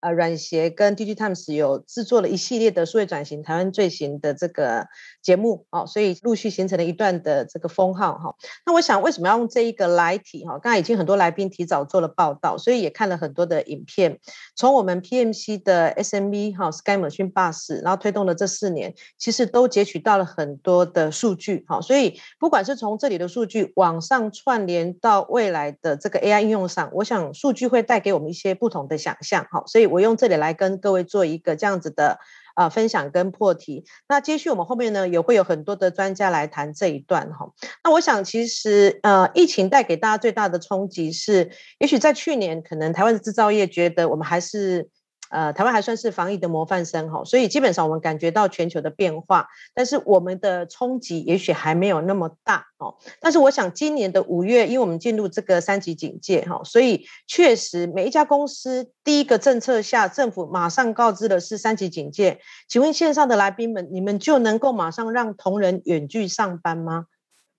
呃，软协跟 DT Times 有制作了一系列的数位转型台湾最新的这个节目，哦，所以陆续形成了一段的这个封号哈。那我想为什么要用这一个来体哈？刚才已经很多来宾提早做了报道，所以也看了很多的影片。从我们 PMC 的 SMB 哈 s k y m i n e Bus，然后推动了这四年，其实都截取到了很多的数据哈。所以不管是从这里的数据往上串联到未来的这个 AI 应用上，我想数据会带给我们一些不同的想象哦。所以。我用这里来跟各位做一个这样子的啊分享跟破题。那接续我们后面呢，也会有很多的专家来谈这一段哈。那我想其实呃，疫情带给大家最大的冲击是，也许在去年，可能台湾的制造业觉得我们还是。呃，台湾还算是防疫的模范生哈，所以基本上我们感觉到全球的变化，但是我们的冲击也许还没有那么大哦。但是我想今年的五月，因为我们进入这个三级警戒哈，所以确实每一家公司第一个政策下，政府马上告知的是三级警戒。请问线上的来宾们，你们就能够马上让同仁远距上班吗？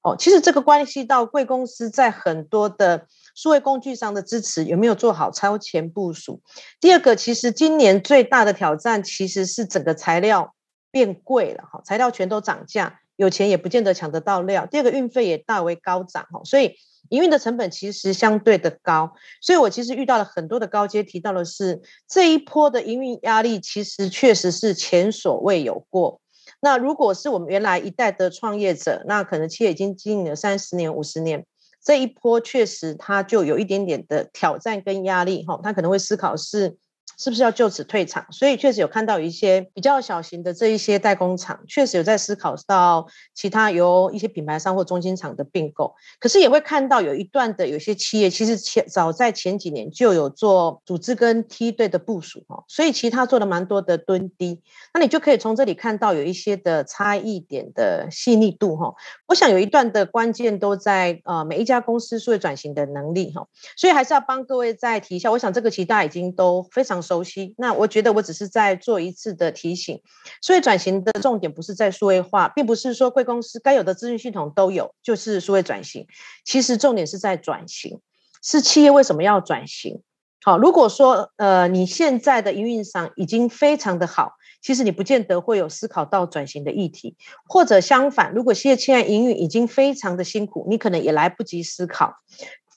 哦，其实这个关系到贵公司在很多的数位工具上的支持有没有做好超前部署。第二个，其实今年最大的挑战其实是整个材料变贵了，哈，材料全都涨价，有钱也不见得抢得到料。第二个，运费也大为高涨，哈，所以营运的成本其实相对的高。所以我其实遇到了很多的高阶提到的是这一波的营运压力，其实确实是前所未有过。那如果是我们原来一代的创业者，那可能企业已经经营了三十年、五十年，这一波确实他就有一点点的挑战跟压力，哈，他可能会思考是。是不是要就此退场？所以确实有看到有一些比较小型的这一些代工厂，确实有在思考到其他由一些品牌商或中心厂的并购。可是也会看到有一段的有些企业其实前早在前几年就有做组织跟梯队的部署哦，所以其他做了蛮多的蹲低。那你就可以从这里看到有一些的差异点的细腻度哈。我想有一段的关键都在呃每一家公司数位转型的能力哈，所以还是要帮各位再提一下。我想这个其实大家已经都非常。熟悉，那我觉得我只是在做一次的提醒。所以转型的重点不是在数位化，并不是说贵公司该有的资讯系统都有，就是数位转型。其实重点是在转型，是企业为什么要转型？好，如果说呃你现在的营运上已经非常的好，其实你不见得会有思考到转型的议题，或者相反，如果企业现在营运已经非常的辛苦，你可能也来不及思考。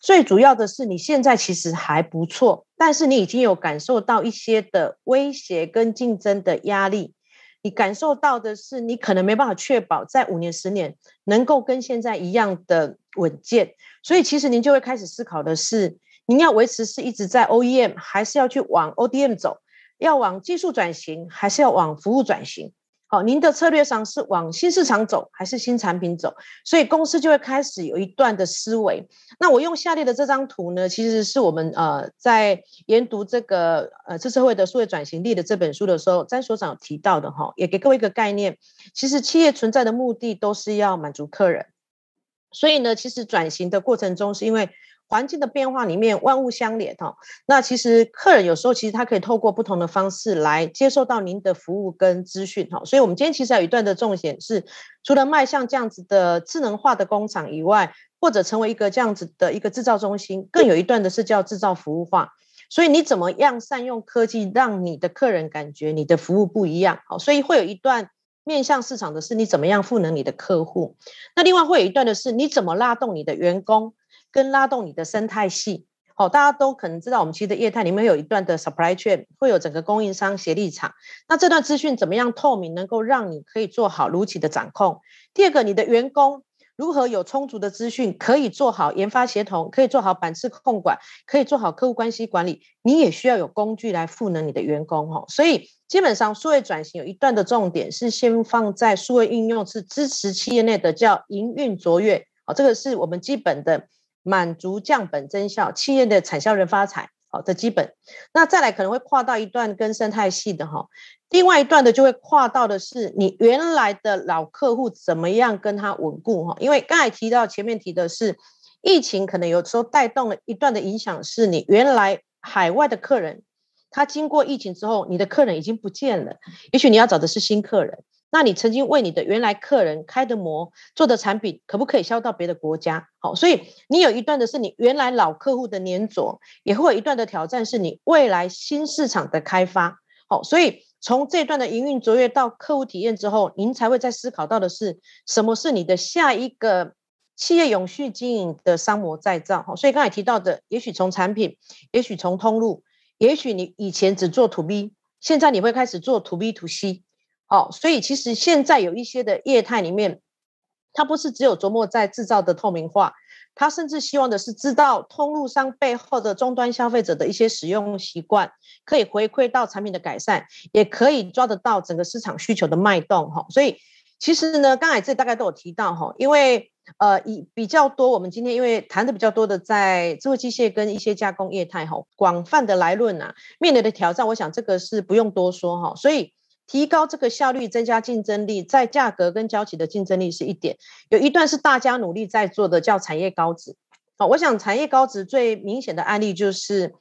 最主要的是，你现在其实还不错，但是你已经有感受到一些的威胁跟竞争的压力。你感受到的是，你可能没办法确保在五年、十年能够跟现在一样的稳健。所以，其实您就会开始思考的是，您要维持是一直在 OEM，还是要去往 ODM 走？要往技术转型，还是要往服务转型？哦，您的策略上是往新市场走还是新产品走？所以公司就会开始有一段的思维。那我用下列的这张图呢，其实是我们呃在研读这个呃次社会的数位转型力的这本书的时候，詹所长提到的哈，也给各位一个概念。其实企业存在的目的都是要满足客人，所以呢，其实转型的过程中是因为。环境的变化里面，万物相连哈。那其实客人有时候其实他可以透过不同的方式来接受到您的服务跟资讯哈。所以，我们今天其实有一段的重点是，除了迈向这样子的智能化的工厂以外，或者成为一个这样子的一个制造中心，更有一段的是叫制造服务化。所以，你怎么样善用科技，让你的客人感觉你的服务不一样好？所以会有一段面向市场的是你怎么样赋能你的客户。那另外会有一段的是你怎么拉动你的员工。跟拉动你的生态系，好，大家都可能知道，我们其实的业态里面有一段的 supply chain，会有整个供应商协力厂。那这段资讯怎么样透明，能够让你可以做好如期的掌控？第二个，你的员工如何有充足的资讯，可以做好研发协同，可以做好板次控管，可以做好客户关系管理？你也需要有工具来赋能你的员工哦。所以，基本上数位转型有一段的重点是先放在数位应用，是支持企业内的叫营运卓越。好，这个是我们基本的。满足降本增效，企业的产销人发财，好的基本。那再来可能会跨到一段跟生态系的哈，另外一段的就会跨到的是你原来的老客户怎么样跟他稳固哈，因为刚才提到前面提的是疫情，可能有时候带动了一段的影响，是你原来海外的客人，他经过疫情之后，你的客人已经不见了，也许你要找的是新客人。那你曾经为你的原来客人开的模做的产品，可不可以销到别的国家？好，所以你有一段的是你原来老客户的黏着，也会有一段的挑战，是你未来新市场的开发。好，所以从这段的营运卓越到客户体验之后，您才会在思考到的是什么是你的下一个企业永续经营的商模再造。好，所以刚才提到的，也许从产品，也许从通路，也许你以前只做 To B，现在你会开始做 To B To C。哦，所以其实现在有一些的业态里面，它不是只有琢磨在制造的透明化，它甚至希望的是知道通路商背后的终端消费者的一些使用习惯，可以回馈到产品的改善，也可以抓得到整个市场需求的脉动，哈。所以其实呢，刚才这大概都有提到哈，因为呃，比比较多，我们今天因为谈的比较多的在智慧机械跟一些加工业态，哈，广泛的来论啊，面临的挑战，我想这个是不用多说哈，所以。提高这个效率，增加竞争力，在价格跟交期的竞争力是一点。有一段是大家努力在做的，叫产业高值。好，我想产业高值最明显的案例就是，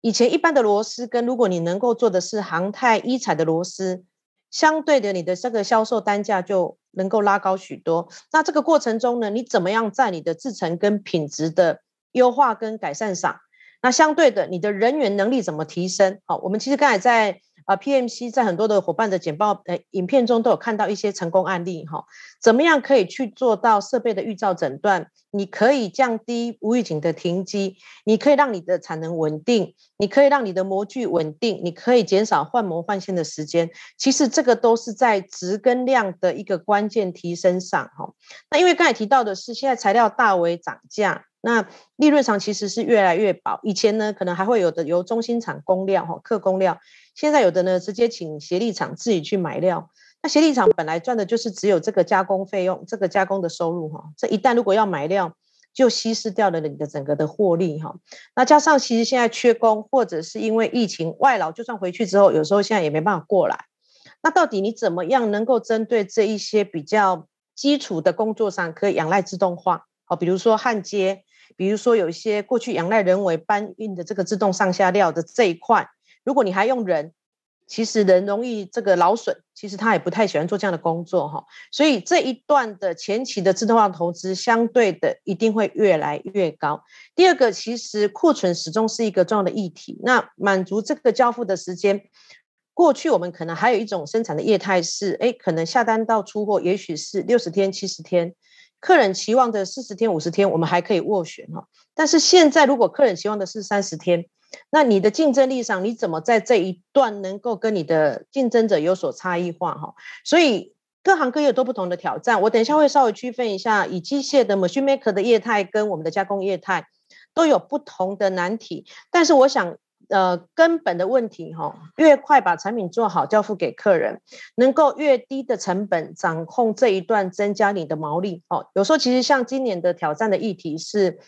以前一般的螺丝跟如果你能够做的是航太一彩的螺丝，相对的你的这个销售单价就能够拉高许多。那这个过程中呢，你怎么样在你的制成跟品质的优化跟改善上？那相对的你的人员能力怎么提升？好，我们其实刚才在。啊，PMC 在很多的伙伴的简报、呃影片中都有看到一些成功案例哈。怎么样可以去做到设备的预兆诊断？你可以降低无预警的停机，你可以让你的产能稳定，你可以让你的模具稳定，你可以减少换模换线的时间。其实这个都是在值跟量的一个关键提升上哈。那因为刚才提到的是，现在材料大为涨价，那利润上其实是越来越薄。以前呢，可能还会有的由中心厂供料哈，客供料。现在有的呢，直接请协力厂自己去买料。那协力厂本来赚的就是只有这个加工费用，这个加工的收入哈。这一旦如果要买料，就稀释掉了你的整个的获利哈。那加上其实现在缺工，或者是因为疫情外劳，就算回去之后，有时候现在也没办法过来。那到底你怎么样能够针对这一些比较基础的工作上，可以仰赖自动化？好，比如说焊接，比如说有一些过去仰赖人为搬运的这个自动上下料的这一块。如果你还用人，其实人容易这个劳损，其实他也不太喜欢做这样的工作哈。所以这一段的前期的自动化投资，相对的一定会越来越高。第二个，其实库存始终是一个重要的议题。那满足这个交付的时间，过去我们可能还有一种生产的业态是，哎，可能下单到出货，也许是六十天、七十天，客人期望的四十天、五十天，我们还可以斡旋哈。但是现在，如果客人期望的是三十天，那你的竞争力上，你怎么在这一段能够跟你的竞争者有所差异化哈？所以各行各业都不同的挑战，我等一下会稍微区分一下，以机械的 machine maker 的业态跟我们的加工业态都有不同的难题。但是我想，呃，根本的问题哈，越快把产品做好交付给客人，能够越低的成本掌控这一段，增加你的毛利哦。有时候其实像今年的挑战的议题是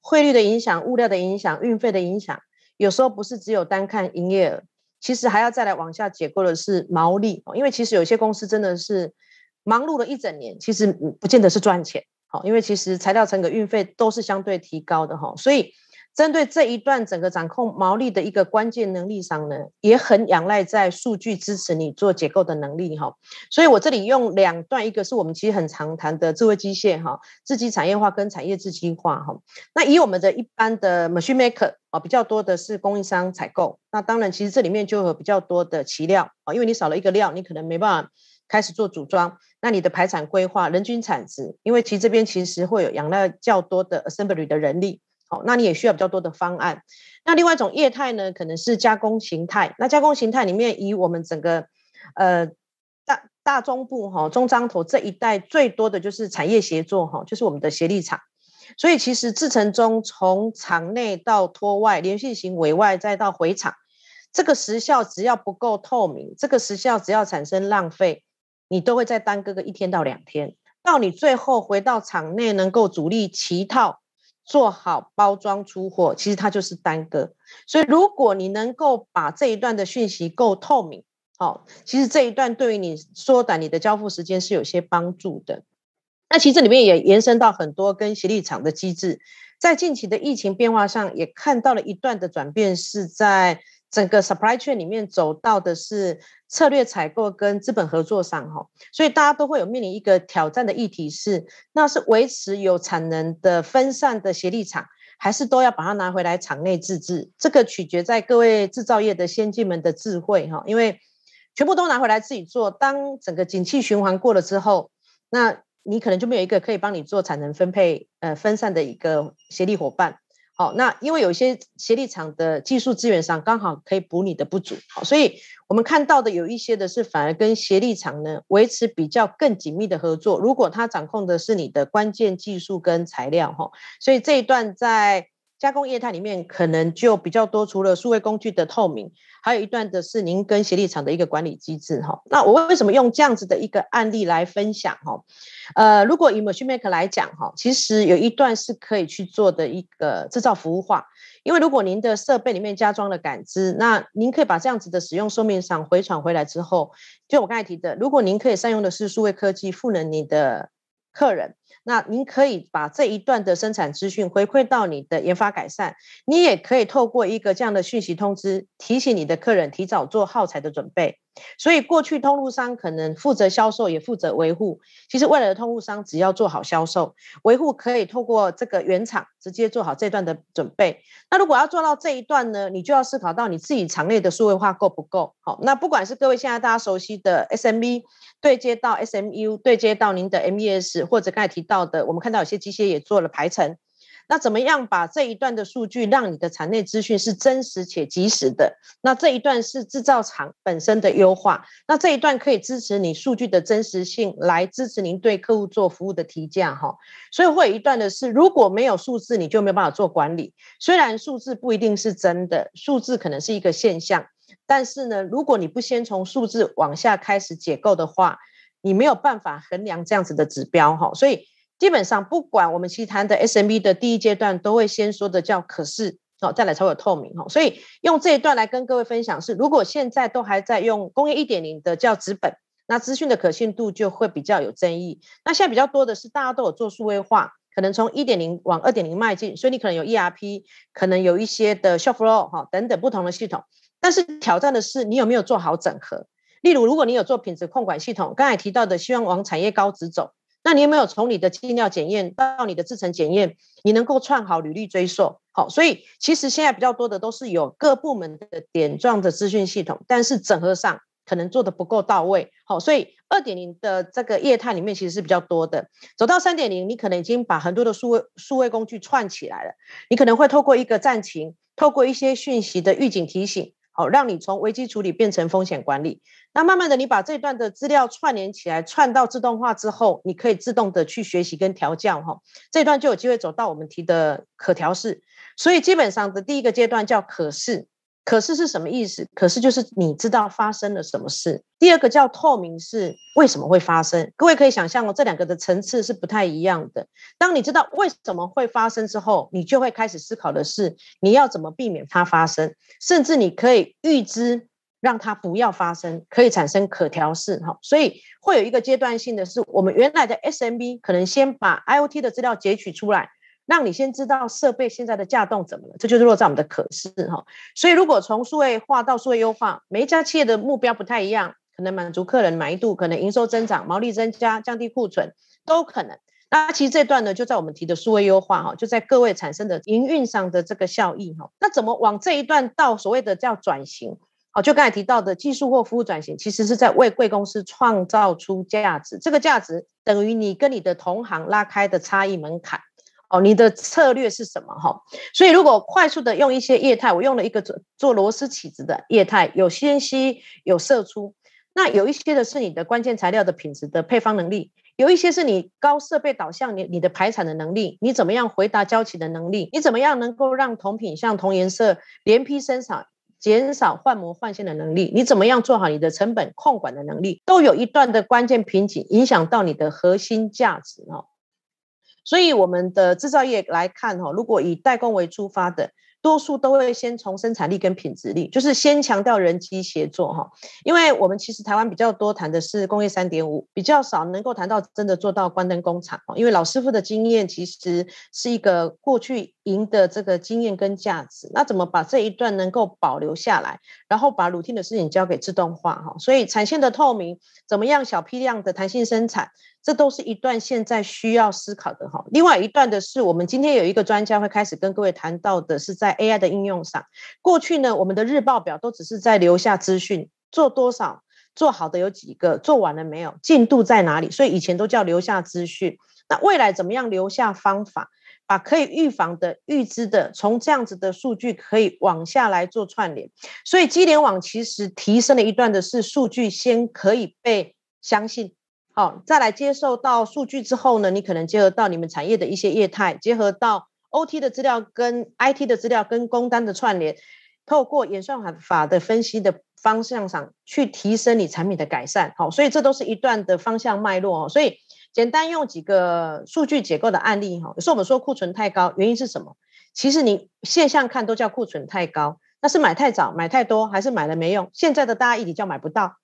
汇率的影响、物料的影响、运费的影响。有时候不是只有单看营业额，其实还要再来往下解构的是毛利，因为其实有些公司真的是忙碌了一整年，其实不见得是赚钱。好，因为其实材料成本、运费都是相对提高的哈，所以。针对这一段整个掌控毛利的一个关键能力上呢，也很仰赖在数据支持你做结构的能力哈。所以我这里用两段，一个是我们其实很常谈的智慧机械哈，自己产业化跟产业自机化哈。那以我们的一般的 machine maker 啊，比较多的是供应商采购。那当然，其实这里面就有比较多的齐料啊，因为你少了一个料，你可能没办法开始做组装。那你的排产规划、人均产值，因为其实这边其实会有仰赖较多的 assembly 的人力。哦，那你也需要比较多的方案。那另外一种业态呢，可能是加工形态。那加工形态里面，以我们整个呃大大中部哈中彰投这一带最多的就是产业协作哈，就是我们的协力厂。所以其实制成中从厂内到拖外连续型委外再到回厂，这个时效只要不够透明，这个时效只要产生浪费，你都会再耽搁个一天到两天，到你最后回到厂内能够主力齐套。做好包装出货，其实它就是单个。所以，如果你能够把这一段的讯息够透明，好，其实这一段对于你缩短你的交付时间是有些帮助的。那其实这里面也延伸到很多跟协力厂的机制，在近期的疫情变化上，也看到了一段的转变，是在整个 supply chain 里面走到的是。策略采购跟资本合作上，哈，所以大家都会有面临一个挑战的议题是，那是维持有产能的分散的协力厂，还是都要把它拿回来厂内自治？这个取决在各位制造业的先进们的智慧，哈，因为全部都拿回来自己做，当整个景气循环过了之后，那你可能就没有一个可以帮你做产能分配，呃，分散的一个协力伙伴。好，那因为有些协力厂的技术资源上刚好可以补你的不足，好，所以我们看到的有一些的是反而跟协力厂呢维持比较更紧密的合作，如果他掌控的是你的关键技术跟材料，哈，所以这一段在。加工业态里面可能就比较多，除了数位工具的透明，还有一段的是您跟协力厂的一个管理机制哈。那我为什么用这样子的一个案例来分享哈？呃，如果以 Machine Make r 来讲哈，其实有一段是可以去做的一个制造服务化，因为如果您的设备里面加装了感知，那您可以把这样子的使用寿命上回传回来之后，就我刚才提的，如果您可以善用的是数位科技赋能你的客人。那您可以把这一段的生产资讯回馈到你的研发改善，你也可以透过一个这样的讯息通知，提醒你的客人提早做耗材的准备。所以过去通路商可能负责销售，也负责维护。其实未来的通路商只要做好销售，维护可以透过这个原厂直接做好这段的准备。那如果要做到这一段呢，你就要思考到你自己厂内的数位化够不够好。那不管是各位现在大家熟悉的 SMB 对接到 SMU，对接到您的 MES，或者刚才提到的，我们看到有些机械也做了排程。那怎么样把这一段的数据让你的厂内资讯是真实且及时的？那这一段是制造厂本身的优化，那这一段可以支持你数据的真实性，来支持您对客户做服务的提价哈。所以会有一段的是，如果没有数字，你就没有办法做管理。虽然数字不一定是真的，数字可能是一个现象，但是呢，如果你不先从数字往下开始解构的话，你没有办法衡量这样子的指标哈。所以。基本上，不管我们其他的 S M B 的第一阶段，都会先说的叫“可是”，哦，再来才有透明，哈。所以用这一段来跟各位分享是：如果现在都还在用工业一点零的叫纸本，那资讯的可信度就会比较有争议。那现在比较多的是大家都有做数位化，可能从一点零往二点零迈进，所以你可能有 E R P，可能有一些的 Shop Floor 哈等等不同的系统。但是挑战的是，你有没有做好整合？例如，如果你有做品质控管系统，刚才提到的希望往产业高值走。那你有没有从你的进料检验到你的制程检验，你能够串好履历追溯？好，所以其实现在比较多的都是有各部门的点状的资讯系统，但是整合上可能做的不够到位。好，所以二点零的这个业态里面其实是比较多的。走到三点零，你可能已经把很多的数位数位工具串起来了，你可能会透过一个战情，透过一些讯息的预警提醒，好，让你从危机处理变成风险管理。那慢慢的，你把这段的资料串联起来，串到自动化之后，你可以自动的去学习跟调教哈，这段就有机会走到我们提的可调试。所以基本上的第一个阶段叫可视，可视是什么意思？可视就是你知道发生了什么事。第二个叫透明式，为什么会发生？各位可以想象哦，这两个的层次是不太一样的。当你知道为什么会发生之后，你就会开始思考的是你要怎么避免它发生，甚至你可以预知。让它不要发生，可以产生可调试哈，所以会有一个阶段性的是，我们原来的 SMB 可能先把 IOT 的资料截取出来，让你先知道设备现在的架动怎么了，这就是落在我们的可视哈。所以如果从数位化到数位优化，每一家企业的目标不太一样，可能满足客人满意度，可能营收增长、毛利增加、降低库存都可能。那其实这段呢，就在我们提的数位优化哈，就在各位产生的营运上的这个效益哈。那怎么往这一段到所谓的叫转型？好，就刚才提到的技术或服务转型，其实是在为贵公司创造出价值。这个价值等于你跟你的同行拉开的差异门槛。哦，你的策略是什么？哈，所以如果快速的用一些业态，我用了一个做做螺丝起子的业态，有先吸，有射出。那有一些的是你的关键材料的品质的配方能力，有一些是你高设备导向，你你的排产的能力，你怎么样回答交期的能力，你怎么样能够让同品相同颜色连批生产？减少换模换线的能力，你怎么样做好你的成本控管的能力，都有一段的关键瓶颈，影响到你的核心价值哦。所以，我们的制造业来看哦，如果以代工为出发的。多数都会先从生产力跟品质力，就是先强调人机协作哈，因为我们其实台湾比较多谈的是工业三点五，比较少能够谈到真的做到关灯工厂哦，因为老师傅的经验其实是一个过去赢的这个经验跟价值，那怎么把这一段能够保留下来，然后把鲁贴的事情交给自动化哈，所以产线的透明，怎么样小批量的弹性生产，这都是一段现在需要思考的哈。另外一段的是，我们今天有一个专家会开始跟各位谈到的是在。AI 的应用上，过去呢，我们的日报表都只是在留下资讯，做多少，做好的有几个，做完了没有，进度在哪里？所以以前都叫留下资讯。那未来怎么样留下方法？把可以预防的、预知的，从这样子的数据可以往下来做串联。所以，物联网其实提升了一段的是数据先可以被相信，好，再来接受到数据之后呢，你可能结合到你们产业的一些业态，结合到。O T 的资料跟 I T 的资料跟工单的串联，透过演算法的分析的方向上去提升你产品的改善，好，所以这都是一段的方向脉络哦。所以简单用几个数据结构的案例哈，候我们说库存太高，原因是什么？其实你现象看都叫库存太高，那是买太早、买太多，还是买了没用？现在的大家一起叫买不到。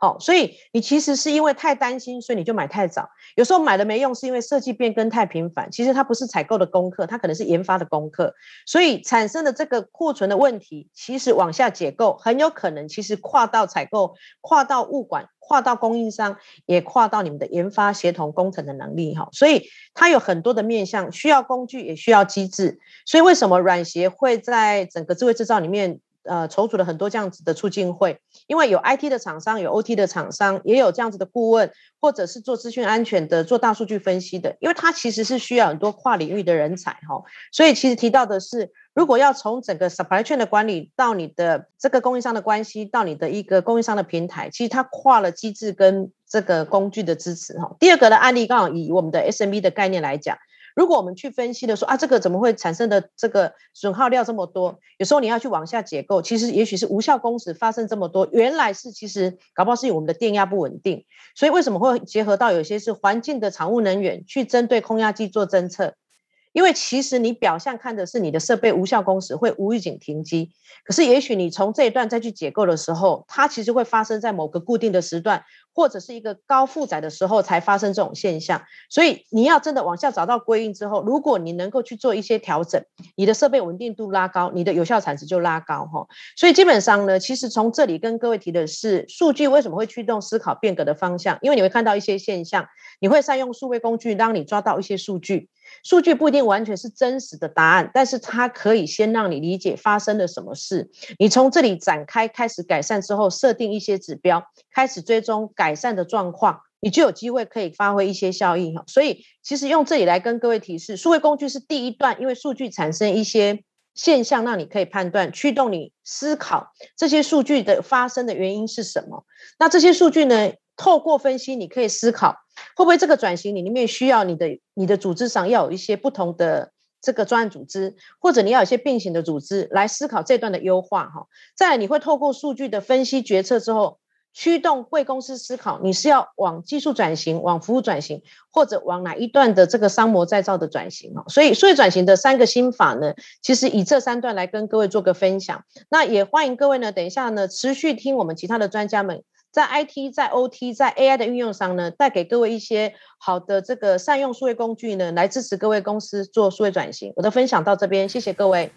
好，所以你其实是因为太担心，所以你就买太早。有时候买了没用，是因为设计变更太频繁。其实它不是采购的功课，它可能是研发的功课，所以产生的这个库存的问题，其实往下解构，很有可能其实跨到采购、跨到物管、跨到供应商，也跨到你们的研发协同工程的能力哈。所以它有很多的面向，需要工具，也需要机制。所以为什么软协会在整个智慧制造里面？呃，筹组了很多这样子的促进会，因为有 IT 的厂商，有 OT 的厂商，也有这样子的顾问，或者是做资讯安全的，做大数据分析的，因为它其实是需要很多跨领域的人才哈。所以其实提到的是，如果要从整个 supply chain 的管理到你的这个供应商的关系，到你的一个供应商的平台，其实它跨了机制跟这个工具的支持哈。第二个的案例，刚好以我们的 SMB 的概念来讲。如果我们去分析的说啊，这个怎么会产生的这个损耗料这么多？有时候你要去往下解构，其实也许是无效工时发生这么多，原来是其实搞不好是我们的电压不稳定，所以为什么会结合到有些是环境的产务能源去针对空压机做侦测？因为其实你表象看的是你的设备无效工时会无预警停机，可是也许你从这一段再去解构的时候，它其实会发生在某个固定的时段，或者是一个高负载的时候才发生这种现象。所以你要真的往下找到归因之后，如果你能够去做一些调整，你的设备稳定度拉高，你的有效产值就拉高哈。所以基本上呢，其实从这里跟各位提的是，数据为什么会驱动思考变革的方向？因为你会看到一些现象，你会善用数位工具，让你抓到一些数据。数据不一定完全是真实的答案，但是它可以先让你理解发生了什么事。你从这里展开，开始改善之后，设定一些指标，开始追踪改善的状况，你就有机会可以发挥一些效应哈，所以其实用这里来跟各位提示，数位工具是第一段，因为数据产生一些现象，让你可以判断，驱动你思考这些数据的发生的原因是什么。那这些数据呢？透过分析，你可以思考会不会这个转型，你里面需要你的你的组织上要有一些不同的这个专案组织，或者你要有一些并行的组织来思考这段的优化哈。再来，你会透过数据的分析决策之后，驱动贵公司思考你是要往技术转型、往服务转型，或者往哪一段的这个商模再造的转型哦。所以，数字转型的三个心法呢，其实以这三段来跟各位做个分享。那也欢迎各位呢，等一下呢，持续听我们其他的专家们。在 I T、在 O T、在 A I 的运用上呢，带给各位一些好的这个善用数位工具呢，来支持各位公司做数位转型。我的分享到这边，谢谢各位。